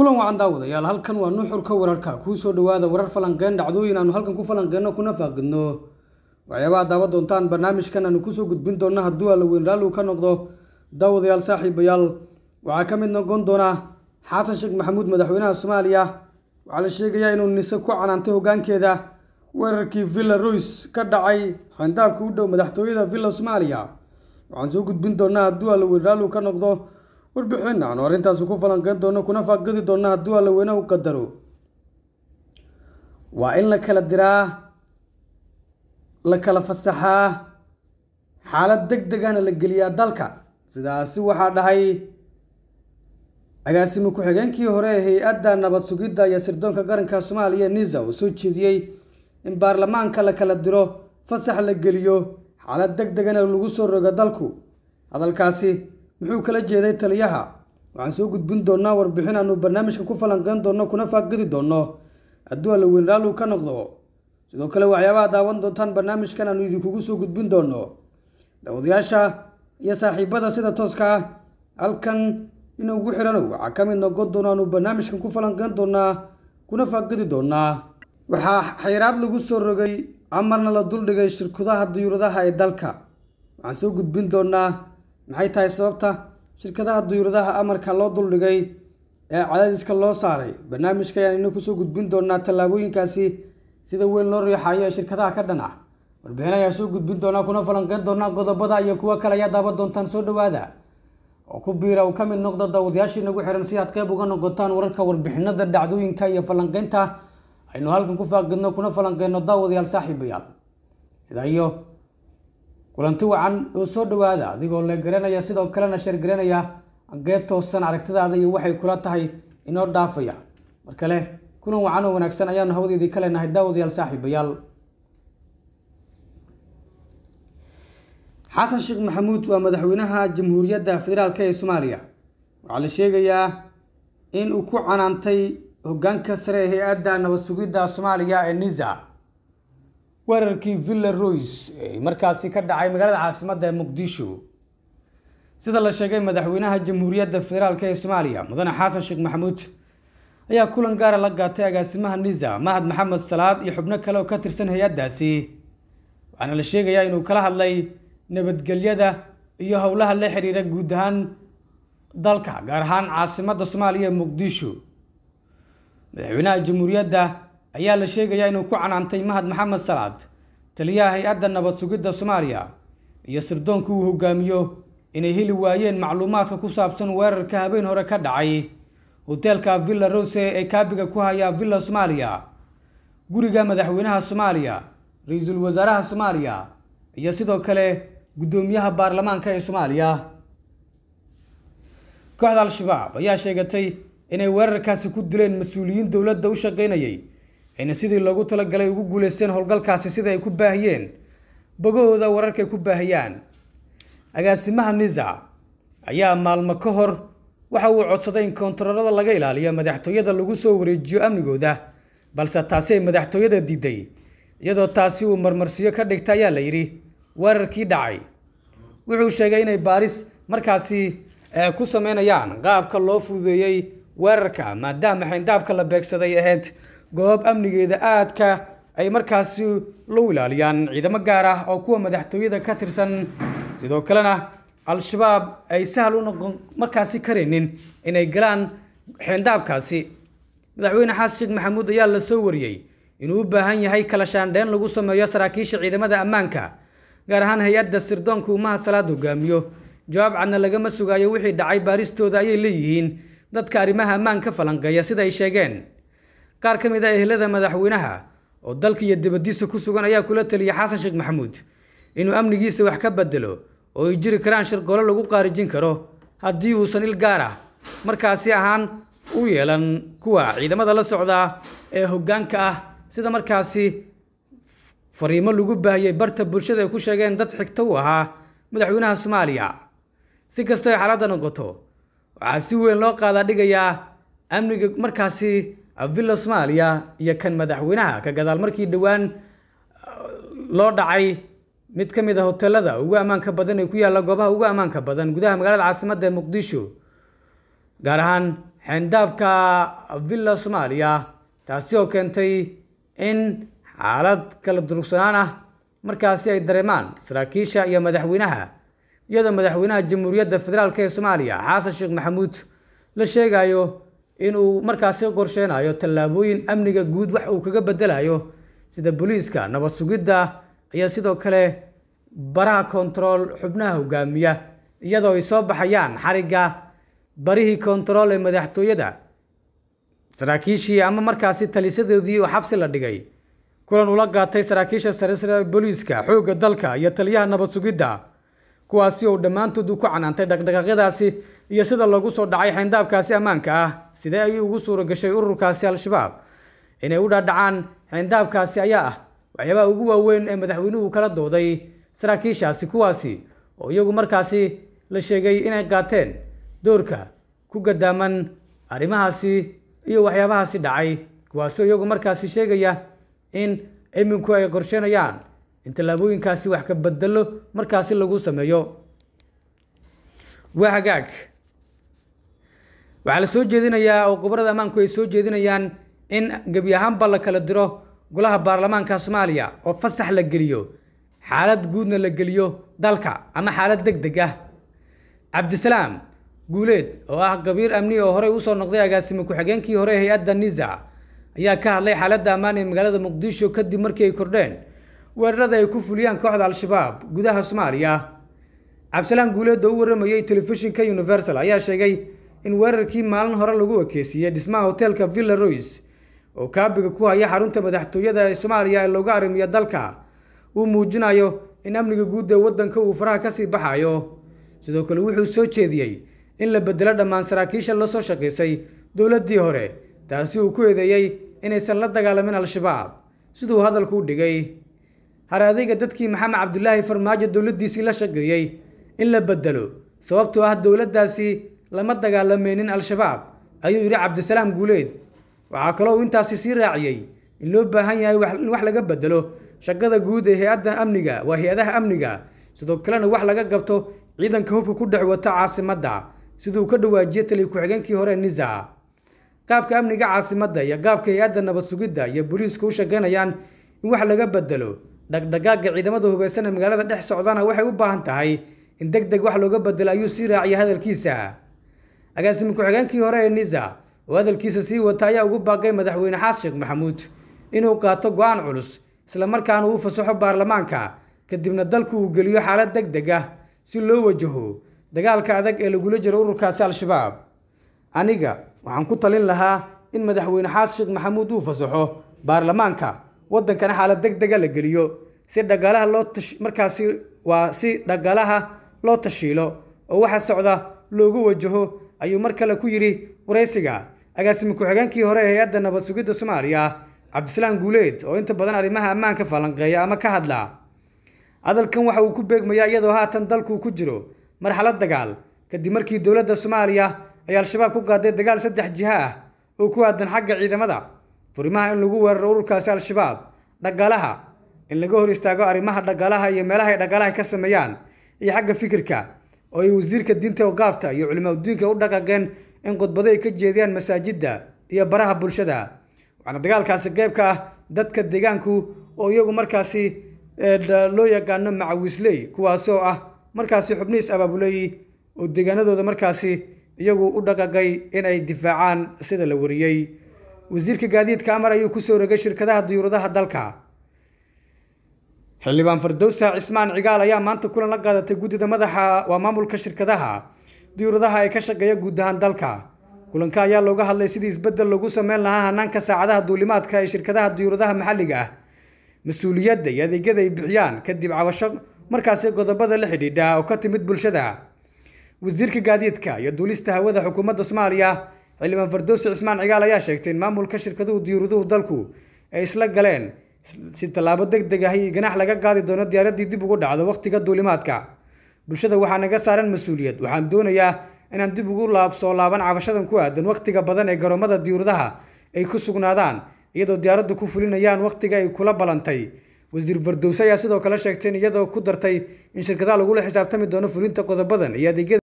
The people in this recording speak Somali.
kulan wacan daawadayaal halkan waa nuuxurka wararka kuu soo dhawaada warar falanqeen dhacdooyin aanu halkan ku falanqeenno kuna faaqidno waxyaabaha daawa doontaan barnaamijkan aanu kusoo gudbin doonno hadduu alla weyn raalligu ka noqdo daawadayaal saaxiibayaal waxaa ka mid noqon doona xasan sheekh maxamuud madaxweynaha soomaaliya waxaa la sheegayaa inuu nise ku canaantay hoggaankeeda weerarkii villa roys ka dhacay xindaabka u dhow madaxtooyada villa soomaaliya waxaan soo gudbin doonaa hadduu alla weyn raalligu ka noqdo warbixin aanu arrintaasi ku falanqeyn doono kuna faaqidi doona hadduu allaweyne u qadaro waa in la kala diraa la kala fasaxaa xaalad deg degana la geliyaa dalka sidaasi waxaa dhahay agaasimo ku-xigeenkii hore hay-adda nabad sugidda iyo sirdoonka qaranka soomaaliya nisa uu soo jeediyey in baarlamaanka la kala diro fasax la geliyo xaalad deg degana lagu soo rogo dalku hadalkaasi muxuu kala jeeday taliyaha waxaan soo gudbin doonnaa warbixin aanu barnaamijka ku falanqayn doonno kuna faaqidi doonno hadduu alla weynraalu ka noqdo sidoo kale waxyaabaha daawan doontaan barnaamijkan aanu idinkugu soo gudbin doonno daawadayaasha iyo saaxiibbada sida tooska ah halkan inuugu xidhanow waxaa ka mid noqon doono aanu barnaamijkan ku falanqayn doonnaa kuna faaqidi doonnaa waxaa xayraad lagu soo rogay camarna la duldhigay shirkudaha diyuuradaha ee dalka waxaan soo gudbin doonnaa maxay tahay sababta shirkadaha duyuuradaha amarka loo duldhigay ee cadaadiska loo saaray barnaamijka ayaan ina kusoo gudbin doonaa tallaabooyinkaasi sida weyn loo riixayo ee shirkadaha ka dhan ah warbixin ayaa soo gudbin doonaa kuna falanqeyn doonaa qodobada iyo kuwo kale ayaa daaba doontaan soo dhowaada oo ku biira uu ka mid noqda daawadayaashii nagu xiran si aad qayb uga noqotaan wararka warbixinada dhacdooyinka iyo falanqeynta aynu halkan ku faaqidno kuna falanqeyno daawadayaal saaxiibayaal sida iyo kulanti wacan oo soo dhawaada adigoo la garanaya sidoo kalena sheergaranaya qeyb toosan aragtidaada iyo waxay kula tahay inoo dhaafaya mar kale kulan wacan oo wanaagsan ayaanu hawadeedii ka leenahay daawadayaal saaxiibayaal xasan sheekh maxamuud waa madaxweynaha jamhuuriyadda federaalk ee soomaaliya waxaa la sheegayaa in uu ku canaantay hogaanka sare ee hay-adda nabad sugidda soomaaliya ee nisa weerarkii villa roys markaasi ka dhacay magaalada caasimadda ee muqdisho sida la sheegay madaxweynaha jamhuuriyadda federaalk ee soomaaliya mudane xasan sheekh maxamuud ayaa kulan gaara ah la gaatay agaasimaha nisa mahad maxamed salaad iyo xubno kale oo ka tirsan hay-addaasi waxaana la sheegayaa inuu kala hadlay nabadgelyada iyo howlaha la xiriira guud ahaan dalka gaar ahaan caasimadda soomaaliya ee muqdisho madaxweynaha jamhuuriyadda ayaa la sheegayaa inuu ku canaantay mahad maxamed salaad taliyaha hay-adda nabad sugidda soomaaliya iyo sirdoonka uu hogaamiyo inay heli waayeen macluumaadka ku saabsan weerarka habeen hore ka dhacay hoteelka villa rose ee kaabiga ku haya villa soomaaliya guriga madaxweynaha soomaaliya ra-iisul wasaaraha soomaaliya iyo sidoo kale guddoomiyaha baarlamaanka ee soomaaliya kooxda al-shabaab ayaa sheegatay inay weerarkaasi ku dileen mas-uuliyiin dowladda u shaqaynayay waxayna sidii loogu talagalay ugu guuleysteen howlgalkaasi sida ay ku baahiyeen bogahooda wararkay ku baahiyaan agaasimaha nisa ayaa maalmo ka hor waxa uu codsaday in koontararada laga ilaaliyo madaxtooyada lagu soo wareejiyo amnigooda balse taasi ay madaxtooyada diiday iyadoo taasi uu marmarsiyo ka dhigta ayaa la yidhi weerarkii dhacay wuxuu sheegay inay baaris markaasi eh, ku sameynayaan qaabka loo fududeeyey weerarka maadaama xayndaabka la beegsaday ahayd goob amnigeeda aadka ay markaasi la ilaaliyaan ciidamo gaar ah oo kuwa madaxtooyada ka tirsan sidoo kalena al-shabaab ay sahal u noqon markaasi karaynin inay galaan xeendaabkaasi madaxweyne xasan sheekh maxamuud ayaa lasoo wariyey inuu u baahan yahay kalashaandheen lagu sameeyo saraakiisha ciidamada ammaanka gaar ahaan hay-adda sirdoonka umaha salaad hogaamiyo jawaab cadna lagama sugaayo wixii dhacay baaristooda ayay leeyihiin dadka arrimaha ammaanka falanqeeya sida ay sheegeen qaar ka mid ah ehelada madaxweynaha oo dalka iyo dibadiisa ku sugan ayaa kula taliya xasan sheekh maxamuud inuu amnigiisa wax ka bedelo oo ay jiri karaan shirgollo lagu qaarijin karo haddii uusan il gaar ah markaasi ahaan u yeelan kuwa ciidamada la socda ee hoggaanka ah sida markaasi fariimo lagu baahiyey barta bulshada ay ku sheegeen dad xigto u ahaa madaxweynaha soomaaliya si kasta ay xaaladda noqoto waxaa si weyn loo qaadaa dhigayaa amniga markaasi villa soomaaliya iyo kan madaxweynaha ka gadaal markii dhowaan uh, loo dhacay mid ka mid a ah hotelada ugu ammaanka badan ee ku yaalla goobaha ugu ammaanka badan gudaha magaalada caasimadda ee muqdisho gaar ahaan xeendaabka villa soomaaliya taasi oo keentay in xaalad kala durugsanaan ah markaasi ay dareemaan saraakiisha iyo madaxweynaha iyadoo madaxweynaha jamhuuriyadda federaalk ee soomaaliya xaasan sheekh maxamuud la sheegaayo inuu markaasi qorsheenayo tallaabooyin amniga guud wax uu kaga bedelayo sida booliiska nabad sugidda ayaa sidoo kale baraha kontarool xubnaha hogaamiya iyadoo ay soo baxayaan xarigga barihii kontarool ee madaxtooyada saraakiishii ama markaasi talisadoodii oo xabsi la dhigay kulan ula gaatay saraakiisha sare sare boliiska xoogga dalka iyo taliyaha nabad sugidda kuwaasi oo dhammaantoodu ku canaantay dhaqdhaqaaqyadaasi iyo sida lagu soo dhacay xayndaabkaasi ammaanka ah sidee ayuu ugu suura gashay ururkaasi al-shabaab inay u dhaadhacaan xayndaabkaasi ayaa ah waxyaabaha ugu waaweyn ee madaxweynuhu kala dooday saraakiishaasi kuwaasi oo iyagu markaasi la sheegay inay qaateen doorka ku gadaaman arrimahaasi iyo waxyaabahaasi dhacay kuwaasoo iyagu markaasi sheegaya in iminku ay qorsheynayaan in tallaabooyinkaasi wax ka bedelo markaasi lagu sameeyo waa hagaag waxaa la soo jeedinayaa oo gobollada ammaanku ay soo jeedinayaan in gebi ahaanba la kala diro golaha baarlamaanka soomaaliya oo fasax la geliyo xaalad guudna la geliyo dalka ama xaalad deg deg ah cabdisalaam guuleed oo ah qabiir amni oo horey usoo noqday agaasimo ku-xigeenkii hore hay-adda nisa ayaa ka hadlay xaaladda ammaan ee magaalada muqdisho kadib markii ay kordheen weerarada ay ku fuliyaan kooxda al-shabaab gudaha soomaaliya cabdisalaan guuleedda u warramayey telefishinka universal ayaa sheegay in weerarkii maalin hore lagu ekeysiyey dhismaha hoteelka villa roys oo kaabiga ku haya xarunta madaxtooyada ee soomaaliya ee looga arrimiya dalka uu muujinayo in amniga guud ee waddanka uu faraha ka sii baxayo sidoo kale wuxuu soo jeediyey in la beddelo dhammaan saraakiisha la soo shaqaysay dowladdii hore taasi uu ku eedeeyey inaysan la dagaalamin al-shabaab siduu hadalku u dhigay haradayga dadkii maxamed cabdulaahi farmaajo dowladdiisii la shaqeeyey in la bedelo sababtoo ah dowladdaasi lama dagaalameynin al-shabaab ayuu yidhi cabdisalaam guuleed waxaa kaloo uu intaasi sii raaciyey in loo baahan yahay in wax laga bedelo shaqada guud ee hay-adda amniga waa hay-adaha amniga sidoo kalena wax laga gabto ciidanka hubka ku dhex wata caasimadda siduu ka dhawaajiyey taliy ku-xigeenkii hore nisa qaabka amniga caasimadda iyo qaabka hay-adda nabad sugidda iyo boliisku u shaqaynayaan in wax laga bedelo dhaqdhaqaaga ciidamada hubeysan magaalada dhex socdana waxay u baahan tahay in deg deg wax looga bedelo ayuu sii raaciyay hadalkiisa agaasimi ku-xigeenkii hore ee nisa oo hadalkiisa sii wata ayaa ugu baaqay madaxweyne xaas sheekh maxamuud inuu qaato go-aan culus markaana uu fasaxo baarlamaanka kadibna dalku uu geliyo xaalad deg deg ah si loo wajaho dagaalka adag ee lagula jiro ururkaasi al-shabaab aniga waxaan ku talin lahaa in madaxweyne xaas sheekh maxamuud uu fasaxo baarlamaanka wadankana xaalad deg dega la geliyo si dhagalaha loo markaasi waa si dhagalaha loo tashiilo oo waxa socda loogu wajaho ayuu mar kale ku yidhi waraysiga agaasimi ku-xigeenkii hore ee hay-adda nabad sugidda soomaaliya cabdisalaam guuleed oo inta badan arrimaha ammaanka falanqeeya ama ka hadla hadalkan waxa uu ku beegmayaa iyadoo haatan dalku ku jiro marxalad dagaal kadib markii dowladda soomaaliya ay al-shabaab ku qaaday dagaal saddex jiha ah oo ku aadan xagga ciidamada furimaha in lagu weeraro ururkaasi al-shabaab dhagalaha in laga hor istaago arrimaha dhagalaha iyo meelaha ay dhagalaha ka sameeyaan iyo xagga fikirka oo ay wasiirka diinta ogaafta iyo culimaadudiinka u dhaqaqeen in khudbado ay ka jeediyaan masaajidda iyo baraha bulshada waxaana dagaalkaasi qeyb ka ah dadka deegaanku oo iyagu markaasi eh, loo yaqaano macawisley kuwaasoo ah markaasi xubnihiis abaabuleyi oo deegaanadooda markaasi iyagu u dhaqaqay in ay difaacaan sida la wariyey wasiirka gaadiidka amar ayuu kusoo rogay shirkadaha diyuuradaha dalka xildhibaan fardowsa cismaan cigaal ayaa maanta kulan la qaadatay guddida madaxa waa maamulka shirkadaha diyuuradaha ee ka shaqeeya guud ahaan dalka kulanka ayaa looga hadlay sidii isbeddel lagu sameyn lahaa hanaanka saacadaha duulimaadka ee shirkadaha diyuuradaha maxalliga ah mas-uuliyadda iyo adeegyada ay bixiyaan kadib cabasho markaasi qodobada la xidhiidha oo ka timid bulshada wasiirka gaadiidka iyo duulista hawada xukuumadda soomaaliya xildhibaan fardowsi cismaan cigaal ayaa sheegtay in maamulka shirkaduhu diyuuraduhu dalku ay isla galeen si tallaabo deg deg ahi ganaax laga qaadi doono diyaaraddii dib ugu dhacdo wakhtiga duulimaadka bulshada waxaa naga saaran mas-uuliyad waxaan doonayaa inaan dib ugu laabsoo laaban cabashadan ku aadan wakhtiga badan ee garoomada diyuuradaha ay ku sugnaadaan iyadoo diyaaraddu ku fulinayaan wakhtiga ay kula ballantay wasiir fardowse ayaa sidoo kale sheegtay in iyadoo ku dartay in shirkadaha lagula xisaabtami doono fulinta qodobadan iyo adeegyada